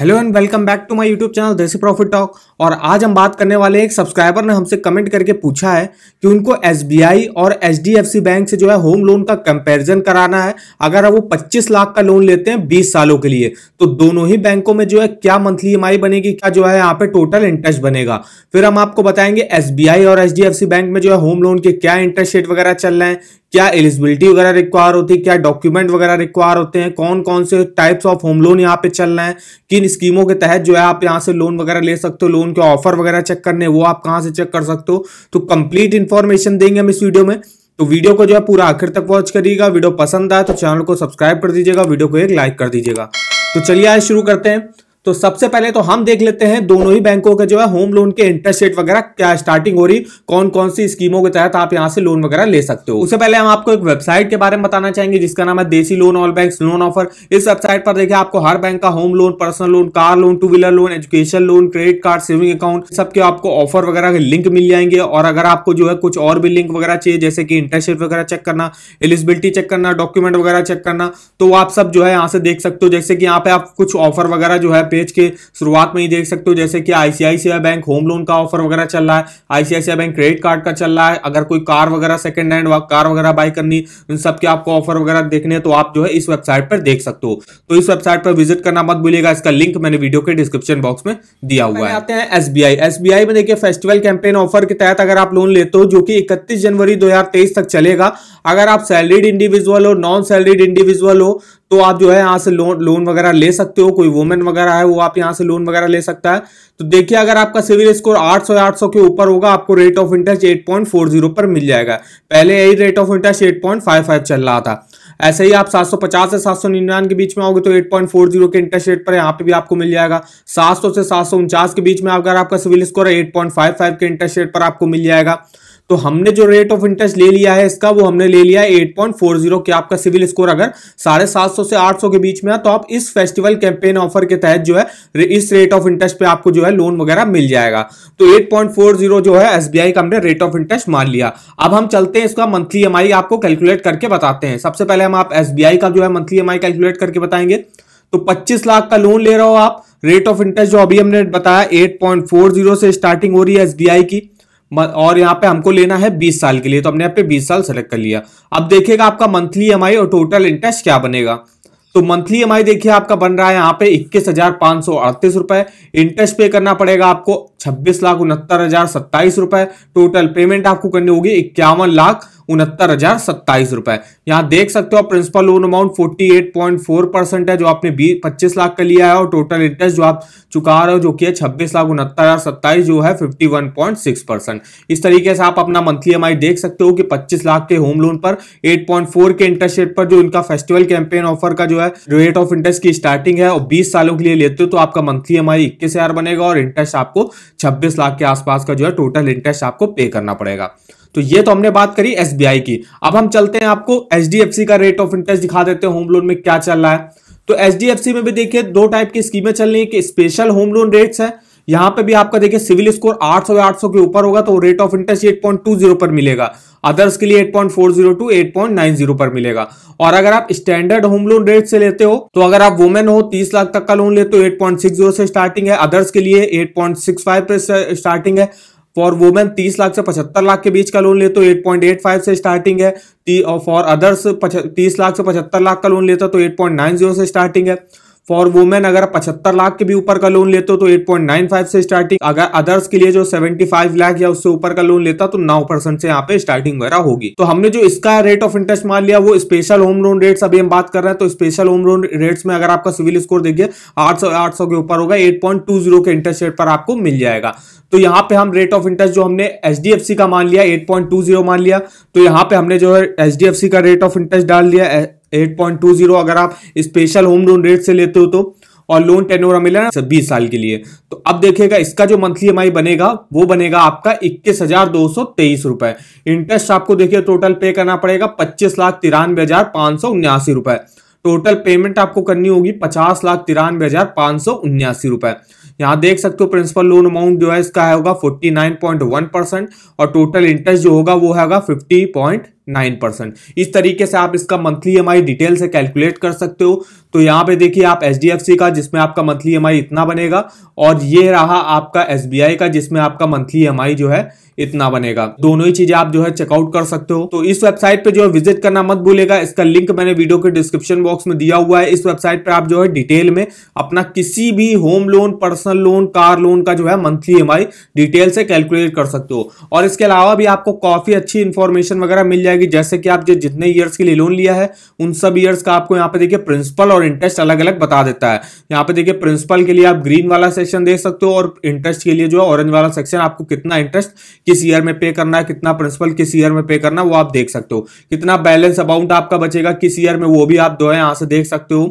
hello and welcome back to my YouTube channel Desi profit talk और आज हम बात करने वाले एक सब्सक्राइबर ने हमसे कमेंट करके पूछा है कि उनको एसबीआई और एचडीएफसी बैंक से जो है होम लोन का कंपैरिजन कराना है अगर वो 25 लाख का लोन लेते हैं 20 सालों के लिए तो दोनों ही बैंकों में जो है क्या मंथली ई बनेगी क्या जो है यहाँ पे टोटल इंटरेस्ट बनेगा फिर हम आपको बताएंगे एस और एच बैंक में जो है होम लोन के क्या इंटरेस्ट रेट वगैरह चल रहे हैं क्या एलिजिबिलिटी वगैरह रिक्वायर होती है क्या डॉक्यूमेंट वगैरह रिक्वायर होते हैं कौन कौन से टाइप्स ऑफ होम लोन यहाँ पे चल रहे हैं किन स्कीमों के तहत जो है आप यहाँ से लोन वगैरह ले सकते हो लोन के ऑफर वगैरह चेक करने वो आप कहाँ से चेक कर सकते हो तो कंप्लीट इन्फॉर्मेशन देंगे हम इस वीडियो में तो वीडियो को जो है पूरा आखिर तक वॉच करिएगा वीडियो पसंद आए तो चैनल को सब्सक्राइब कर दीजिएगा वीडियो को एक लाइक कर दीजिएगा तो चलिए आज शुरू करते हैं तो सबसे पहले तो हम देख लेते हैं दोनों ही बैंकों का जो है होम लोन के इंटरेस्ट रेट वगैरह क्या स्टार्टिंग हो रही कौन कौन सी स्कीमों के तहत आप यहाँ से लोन वगैरह ले सकते हो उससे पहले हम आपको एक वेबसाइट के बारे में बताना चाहेंगे जिसका नाम है Desi loan all bank loan offer इस वेबसाइट पर देखिए आपको हर बैंक का home loan personal loan car loan two wheeler loan education loan credit card saving account सबके आपको ऑफर वगैरह के लिंक मिल जाएंगे और अगर आपको जो है कुछ और भी लिंक वगैरह चाहिए जैसे कि इंटरेस्ट रेट वगैरह चेक करना एलिजिबिलिटी चेक करना डॉक्यूमेंट वगैरह चेक करना तो आप सब जो है यहाँ से देख सकते हो जैसे कि यहाँ पे आप कुछ ऑफर वगैरह जो है पेज के शुरुआत में ही देख सकते हो जैसे कि आईसीआईसीआई बैंक होम लोन का ऑफर वगैरह चल रहा है आईसीआईसीआई बैंक क्रेडिट कार्ड का चल रहा है अगर कोई कार वगैरह सेकंड हैंड कार वगैरह बाय करनी उन सबके आपको ऑफर वगैरह देखने तो आप जो है इस वेबसाइट पर देख सकते हो तो इस वेबसाइट पर विजिट करना मत भूलिएगा इसका लिंक मैंने वीडियो के डिस्क्रिप्शन बॉक्स में दिया हुआ है आते हैं एसबीआई एसबीआई में देखिए फेस्टिवल कैंपेन ऑफर के तहत अगर आप लोन लेते हो जो कि इकतीस जनवरी दो तक चलेगा अगर आप सैलरीड इंडिविजुअल हो नॉन सैलरीड इंडिविजुअल हो तो आप जो है यहाँ से लोन लोन वगैरह ले सकते हो कोई वुमेन वगैरह है वो आप यहाँ से लोन वगैरह ले सकता है तो देखिए अगर आपका सिविल स्कोर 800 800 के ऊपर होगा आपको रेट ऑफ इंटरेस्ट 8.40 पर मिल जाएगा पहले यही रेट ऑफ इंटरेस्ट 8.55 चल रहा था ऐसे ही आप 750 से 799 के बीच में आओगे तो 8.40 के इंटरेस्ट रेट पर यहाँ पे भी आपको मिल जाएगा 700 से सात के बीच में अगर आपका सिविल स्कोर है 8.55 के इंटरेस्ट रेट पर आपको मिल जाएगा तो हमने जो रेट ऑफ इंटरेस्ट ले लिया है इसका वो हमने ले लिया है एट पॉइंट फोर जीरो के आपका सिविल स्कोर अगर साढ़े सात सौ से आठ सौ के बीच में है तो आप इस फेस्टिवल कैंपेन ऑफर के तहत जो है इस रेट ऑफ इंटरेस्ट पे आपको जो है लोन वगैरह मिल जाएगा तो एट पॉइंट फोर जीरो जो है एसबीआई का हमने रेट ऑफ इंटरेस्ट मान लिया अब हम चलते हैं इसका मंथली एम आपको कैलकुलेट करके बताते हैं सबसे पहले हम आप एस का जो है मंथली एम कैलकुलेट करके बताएंगे तो 25 लाख का लोन ले रहे हो आप रेट ऑफ इंटरेस्ट जो अभी हमने बताया 8.40 से स्टार्टिंग हो रही है एसबीआई की और यहाँ पे हमको लेना है 20 साल के लिए तो हमने यहाँ पे 20 साल सेलेक्ट कर लिया अब देखिएगा आपका मंथली एम और टोटल इंटरेस्ट क्या बनेगा तो मंथली एम देखिए आपका बन रहा है यहाँ पे इक्कीस हजार पांच सौ अड़तीस रुपए इंटरेस्ट पे करना पड़ेगा आपको छब्बीस लाख उनहत्तर हजार सत्ताईस रुपए टोटल पेमेंट आपको करनी होगी इक्यावन लाख उनहत्तर हजार सत्ताईस रुपए यहाँ देख सकते हो principal loan amount forty eight point four percent है जो आपने बीस पच्चीस लाख का लिया है और टोटल इंटरेस्ट जो आप चुका रहे हो जो कि है छब्बीस लाख उनहत्तर हजार सत्ताईस जो है fifty one point six percent इस तरीके से आप अपना मंथली एम देख सकते हो कि पच्चीस लाख के होम लोन पर एट पॉइंट फोर के इंटरेस्ट रेट पर जो इनका फेस्टिवल कैंपेन ऑफर का जो है रेट ऑफ इंटरेस्ट की स्टार्टिंग है और बीस सालों के लिए लेते हो तो आपका मंथली एम आई इक्कीस हजार बनेगा और इंटरेस्ट आपको छब्बीस लाख के आसपास का जो है टोटल इंटरेस्ट आपको पे करना पड़ेगा तो ये तो हमने बात करी एस की अब हम चलते हैं आपको एच का रेट ऑफ इंटरेस्ट दिखा देते हैं होम लोन में क्या चल रहा है तो एच में भी देखिए दो टाइप की स्कीमें चल रही है कि स्पेशल होम लोन रेट्स है यहां पे भी आपका देखिए सिविल स्कोर 800 या 800 के ऊपर होगा तो रेट ऑफ इंटरेस्ट 8.20 पर मिलेगा अदर्स के लिए 8.40 टू 8.90 पर मिलेगा और अगर आप स्टैंडर्ड होम लोन रेट से लेते हो तो अगर आप वुमेन हो 30 लाख तक का लोन लेते हो 8.60 से स्टार्टिंग है अदर्स के लिए 8.65 पर स्टार्टिंग है फॉर वुमेन तीस लाख से पचहत्तर लाख के बीच का लोन ले तो 8.85 से स्टार्टिंग है फॉर अदर्स तीस लाख से पचहत्तर लाख का लोन लेता तो 8.90 से स्टार्टिंग है फॉर वुमेन अगर पचहत्तर लाख के भी ऊपर का लोन लेते हो तो 8.95 से स्टार्टिंग अगर अदर्स के लिए जो 75 लाख या उससे ऊपर का लोन लेता तो 9 परसेंट से यहाँ पे स्टार्टिंग वगैरह होगी तो हमने जो इसका रेट ऑफ इंटरेस्ट मान लिया वो स्पेशल होम लोन रेट्स अभी हम बात कर रहे हैं तो स्पेशल होम लोन रेट्स में अगर आपका सिविल स्कोर देखिए आठ सौ के ऊपर होगा एट के इंटरेस्ट रेट पर आपको मिल जाएगा तो यहाँ पे हम रेट ऑफ इंटरेस्ट जो हमने एच का मान लिया एट मान लिया तो यहाँ पे हमने जो है एच का रेट ऑफ इंटरेस्ट डाल दिया 8.20 अगर आप स्पेशल होम लोन रेट से लेते हो तो और लोन ओवर मिला ना बीस साल के लिए तो अब देखिएगा इसका जो मंथली एम बनेगा वो बनेगा आपका इक्कीस हजार दो सौ तेईस रुपए इंटरेस्ट आपको देखिए टोटल पे करना पड़ेगा पच्चीस लाख तिरानवे हजार पांच सौ उन्यासी रुपए टोटल पेमेंट आपको करनी होगी पचास लाख तिरानवे हजार पांच सौ उन्यासी रुपए यहाँ देख सकते हो प्रिंसिपल लोन अमाउंट जो है इसका होगा forty nine point one percent और टोटल इंटरेस्ट जो होगा वो होगा फिफ्टी पॉइंट नाइन परसेंट इस तरीके से आप इसका मंथली ई डिटेल से कैलकुलेट कर सकते हो तो यहाँ पे देखिए आप एच का जिसमें आपका मंथली ई इतना बनेगा और ये रहा आपका एस का जिसमें आपका मंथली ई जो है इतना बनेगा दोनों ही चीजें आप जो है चेकआउट कर सकते हो तो इस वेबसाइट पे जो है विजिट करना मत भूलेगा इसका लिंक मैंने वीडियो के डिस्क्रिप्शन बॉक्स में दिया हुआ है इस वेबसाइट पर आप जो है डिटेल में अपना किसी भी home loan personal loan car loan का जो है मंथली एम डिटेल से कैलकुलेट कर सकते हो और इसके अलावा भी आपको काफी अच्छी इन्फॉर्मेशन वगैरह मिल जाएगी जैसे कि आप जो जितने ईयर्स के लिए लोन लिया है उन सब ईयर्स का आपको यहाँ पे देखिए प्रिंसिपल और इंटरेस्ट अलग अलग बता देता है यहाँ पे देखिए प्रिंसिपल के लिए आप ग्रीन वाला सेक्शन देख सकते हो और इंटरेस्ट के लिए जो है ऑरेंज वाला सेक्शन आपको कितना इंटरेस्ट किस ईयर में पे करना है कितना प्रिंसिपल किस ईयर में पे करना है वो आप देख सकते हो कितना बैलेंस अमाउंट आपका बचेगा किस ईयर में वो भी आप दो यहां से देख सकते हो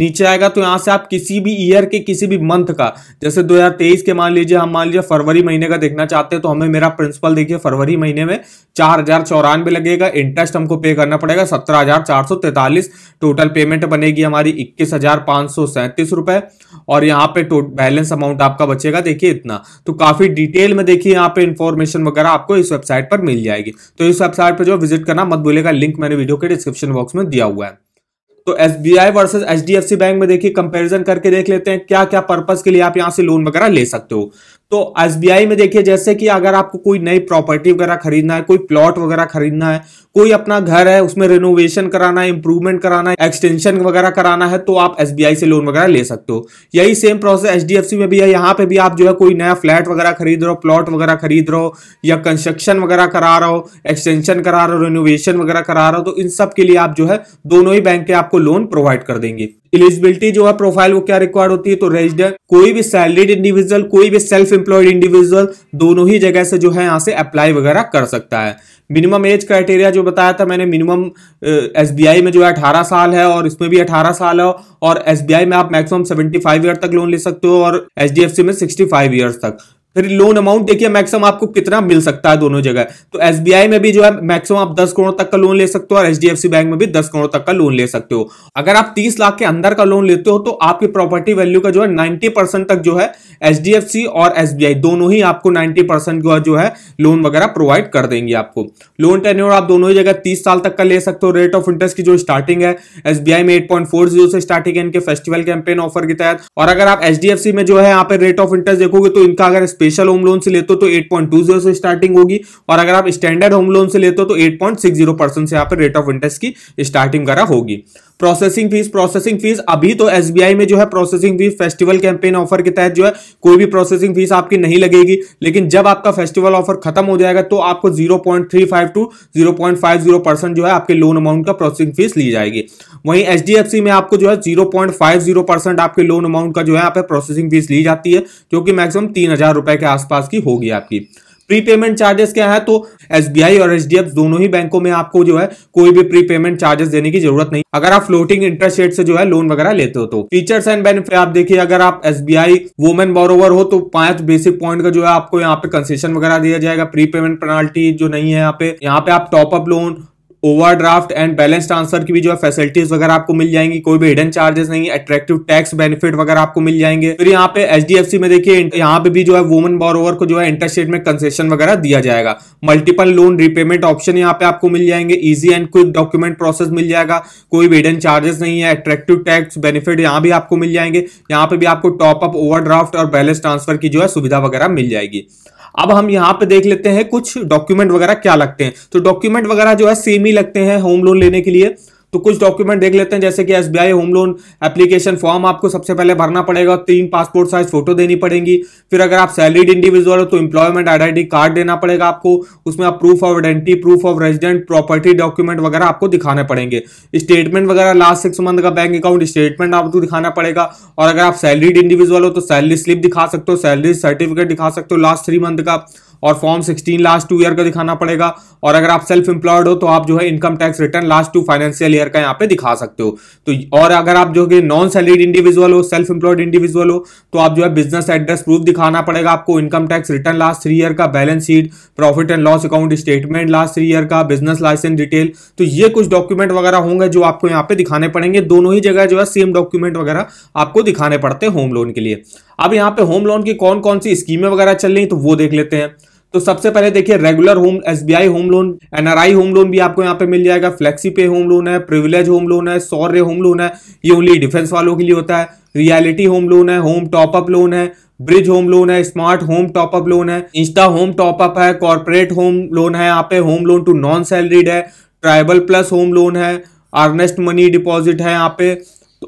नीचे आएगा तो यहाँ से आप किसी भी ईयर के किसी भी मंथ का जैसे 2023 के मान लीजिए हम मान लीजिए फरवरी महीने का देखना चाहते हैं तो हमें मेरा प्रिंसिपल देखिए फरवरी महीने में चार हजार चौरानवे लगेगा इंटरेस्ट हमको पे करना पड़ेगा सत्रह हजार चार सौ तैतालीस टोटल पेमेंट बनेगी हमारी इक्कीस हजार सौ सैंतीस रुपए और यहाँ पे बैलेंस तो अमाउंट आपका बचेगा देखिए इतना तो काफी डिटेल में देखिए यहाँ पे इन्फॉर्मेशन वगैरह आपको इस वेबसाइट पर मिल जाएगी तो इस वेबसाइट पर जो विजिट करना मत भूलेगा लिंक मैंने वीडियो के डिस्क्रिप्शन बॉक्स में दिया हुआ है तो S B I versus H D F C bank में देखिए कंपेरिजन करके देख लेते हैं क्या क्या पर्पज के लिए आप यहां से लोन वगैरह ले सकते हो तो एस में देखिए जैसे कि अगर आपको कोई नई प्रॉपर्टी वगैरह खरीदना है कोई प्लॉट वगैरह खरीदना है कोई अपना घर है उसमें रिनोवेशन कराना है इंप्रूवमेंट कराना है एक्सटेंशन वगैरह कराना है तो आप एस से लोन वगैरह ले सकते हो यही सेम प्रोसेस एच में भी है यहाँ पे भी आप जो है कोई नया फ्लैट वगैरह खरीद रहे हो प्लॉट वगैरह खरीद रहे हो या कंस्ट्रक्शन वगैरह करा रहे हो एक्सटेंशन करा रहे हो रिनोवेशन वगैरह करा रहे हो तो इन सब के लिए आप जो है दोनों ही बैंक के आपको लोन प्रोवाइड कर देंगे एलिजिबिलिटी जो है प्रोफाइल वो क्या रिक्वायर्ड होती है तो रेजिडेंट कोई भी सैलरीड इंडिविजुअल कोई भी सेल्फ एम्प्लॉयड इंडिविजुअल दोनों ही जगह से जो है यहाँ से अप्लाई वगैरह कर सकता है मिनिमम एज क्राइटेरिया जो बताया था मैंने मिनिमम एस में जो है अठारह साल है और इसमें भी अठारह साल है और एस में आप मैक्सिमम सेवेंटी फाइव ईयर तक लोन ले सकते हो और एच में सिक्सटी फाइव तक फिर लोन अमाउंट देखिए मैक्सिमम आपको कितना मिल सकता है दोनों जगह तो एसबीआई में भी जो है मैक्सिमम आप 10 करोड़ तक का लोन ले सकते हो और एचडीएफसी बैंक में भी 10 करोड़ तक का लोन ले सकते हो अगर आप 30 लाख के अंदर का लोन लेते हो तो आपकी प्रॉपर्टी वैल्यू का जो है 90 परसेंट तक जो है एच और एस दोनों ही आपको नाइन्टी परसेंट जो है लोन वगैरह प्रोवाइड कर देंगे आपको लोन टेन्योर आप दोनों ही जगह तीस साल तक का ले सकते हो रेट ऑफ इंटरेस्ट की जो स्टार्टिंग है एस में एट से स्टार्टिंग है इनके फेस्टिवल कैंपेन ऑफर के तहत और अगर आप एच में जो है यहाँ पे रेट ऑफ इंटरेस्ट देखोगे तो इनका अगर स्पेशल होम लोन से लेते हो तो 8.20 से स्टार्टिंग होगी और अगर आप स्टैंडर्ड होम लोन से लेते हो तो 8.60 परसेंट से यहाँ पर रेट ऑफ इंटरेस्ट की स्टार्टिंग वगैरह होगी प्रोसेसिंग फीस प्रोसेसिंग फीस अभी तो एसबीआई में जो है processing fees festival campaign offer के तहत जो है कोई भी प्रोसेसिंग फीस आपकी नहीं लगेगी लेकिन जब आपका फेस्टिवल ऑफर खत्म हो जाएगा तो आपको 0.35 टू 0.50 परसेंट जो है आपके लोन अमाउंट का प्रोसेसिंग फीस ली जाएगी वहीं एच में आपको जो है जीरो परसेंट आपके लोन अमाउंट का जो है आप प्रोसेसिंग फीस ली जाती है जो कि मैक्सिमम तीन के आसपास की होगी आपकी प्री पेमेंट चार्जेस क्या है तो एसबीआई और एच दोनों ही बैंकों में आपको जो है कोई भी प्री पेमेंट चार्जेस देने की जरूरत नहीं अगर आप फ्लोटिंग इंटरेस्ट रेट से जो है लोन वगैरह लेते हो तो फीचर्स एंड बेनिफिट आप देखिए अगर आप एसबीआई वोमेन बोरोवर हो तो पांच बेसिक पॉइंट का जो है आपको यहाँ पे कंसेशन वगैरह दिया जाएगा प्री पेमेंट पेनाल्टी जो नहीं है यहाँ पे यहाँ पे आप top up loan overdraft and balance transfer की भी जो है फैसिलिटीज वगैरह आपको मिल जाएंगी कोई भी हिडन चार्जेस नहीं अट्रैक्टिव टैक्स बेनिफिट वगैरह आपको मिल जाएंगे फिर यहाँ पे एच में देखिए यहाँ पे भी जो है वुमन बोरोवर को जो है इंटरस्टेट में कंसेशन वगैरह दिया जाएगा मल्टीपल लोन रिपेमेंट ऑप्शन यहाँ पे आपको मिल जाएंगे easy and quick document process मिल जाएगा कोई भी हिडन चार्जेस नहीं है अट्रैक्टिव टैक्स बेनिफिट यहाँ भी आपको मिल जाएंगे यहाँ पे भी आपको टॉपअप ओवरड्राफ्ट और बैलेंस ट्रांसफर की जो है सुविधा वगैरह मिल जाएगी अब हम यहाँ पे देख लेते हैं कुछ डॉक्यूमेंट वगैरह क्या लगते हैं तो डॉक्यूमेंट वगैरह जो है सेमी नहीं लगते हैं होम लोन लेने के लिए तो कुछ डॉक्यूमेंट देख लेते हैं जैसे कि SBI home loan application form आपको सबसे पहले भरना पड़ेगा तीन पासपोर्ट साइज फोटो देनी पड़ेगी फिर अगर आप सैलरीड इंडिविजुअल हो तो इंप्लॉयमेंट आईडेंटी कार्ड देना पड़ेगा आपको उसमें आप proof of identity proof of resident property document वगैरह आपको दिखाने पड़ेंगे स्टेटमेंट वगैरह लास्ट सिक्स मंथ का बैंक अकाउंट स्टेटमेंट आपको दिखाना पड़ेगा और अगर आप सैलरीड इंडिविजुअल हो तो सैलरी स्लिप दिखा सकते हो सैलरी सर्टिफिकेट दिखा सकते हो लास्ट थ्री मंथ का और फॉर्म 16 लास्ट टू ईयर का दिखाना पड़ेगा और अगर आप सेल्फ एम्प्लॉयड हो तो आप जो है income tax return last two financial year का यहाँ पे दिखा सकते हो तो और अगर आप जो कि नॉन सैलरीड इंडिविजुअल हो सेल्फ एम्प्लॉयड इंडिविजुअल हो तो आप जो है बिजनेस एड्रेस प्रूफ दिखाना पड़ेगा आपको income tax return last three year का balance sheet profit and loss account statement last three year का बिजनेस लाइसेंस डिटेल तो ये कुछ डॉक्यूमेंट वगैरह होंगे जो आपको यहाँ पे दिखाने पड़ेंगे दोनों ही जगह जो है सेम डॉक्यूमेंट वगैरह आपको दिखाने पड़ते हैं होम लोन के लिए अब यहाँ पे होम लोन की कौन कौन सी स्कीमें वगैरह चल रही तो वो देख लेते हैं तो सबसे पहले देखिए regular home SBI home loan NRI home loan भी आपको यहाँ पे मिल जाएगा फ्लेक्सी पे होम लोन है प्रिविलेज होम लोन है सौर्य होम लोन है ये ओनली डिफेंस वालों के लिए होता है रियलिटी होम लोन है होम टॉपअप लोन है ब्रिज होम लोन है स्मार्ट होम टॉपअप लोन है इंस्टा होम टॉपअप है कॉर्पोरेट होम लोन है यहाँ पे home loan to non salaried है ट्राइबल प्लस होम लोन है अर्नेस्ट मनी डिपॉजिट है यहाँ पे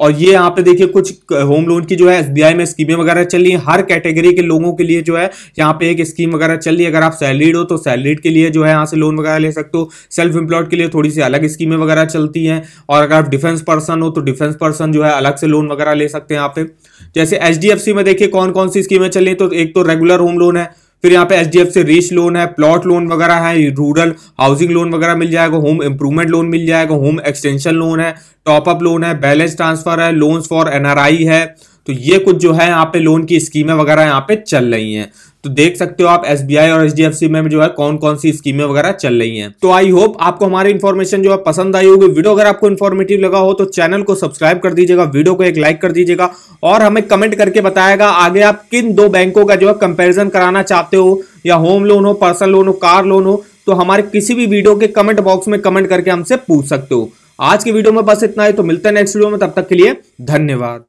और ये यहाँ पे देखिए कुछ होम लोन की जो है एसबीआई में स्कीमें वगैरह चल रही है हर कैटेगरी के लोगों के लिए जो है यहाँ पे एक स्कीम वगैरह चल रही है अगर आप सैलरीड हो तो सैलरीड के लिए जो है यहाँ से लोन वगैरह ले सकते हो सेल्फ एम्प्लॉयड के लिए थोड़ी सी अलग स्कीमें वगैरह चलती हैं और अगर आप डिफेंस पर्सन हो तो डिफेंस पर्सन जो है अलग से लोन वगैरह ले सकते हैं यहाँ पे जैसे एच में देखिए कौन कौन सी स्कीमें चल रही तो एक तो रेगुलर होम लोन है फिर यहाँ पे एच डी एफ से रिच लोन है प्लॉट लोन वगैरह है रूरल हाउसिंग लोन वगैरह मिल जाएगा होम इंप्रूवमेंट लोन मिल जाएगा होम एक्सटेंशन लोन है टॉपअप लोन है बैलेंस ट्रांसफर है लोन्स फॉर एनआरआई है तो ये कुछ जो है यहाँ पे लोन की स्कीमें वगैरह यहाँ पे चल रही हैं तो देख सकते हो आप एस और एच में जो है कौन कौन सी स्कीमें वगैरह चल रही हैं तो आई होप आपको हमारी इन्फॉर्मेशन जो है पसंद आई होगी वीडियो अगर आपको इन्फॉर्मेटिव लगा हो तो चैनल को सब्सक्राइब कर दीजिएगा वीडियो को एक लाइक कर दीजिएगा और हमें कमेंट करके बताएगा आगे आप किन दो बैंकों का जो है कंपेरिजन कराना चाहते हो या होम लोन हो पर्सनल लोन हो कार लोन हो तो हमारे किसी भी वीडियो के कमेंट बॉक्स में कमेंट करके हमसे पूछ सकते हो आज के वीडियो में बस इतना ही तो मिलते हैं नेक्स्ट वीडियो में तब तक के लिए धन्यवाद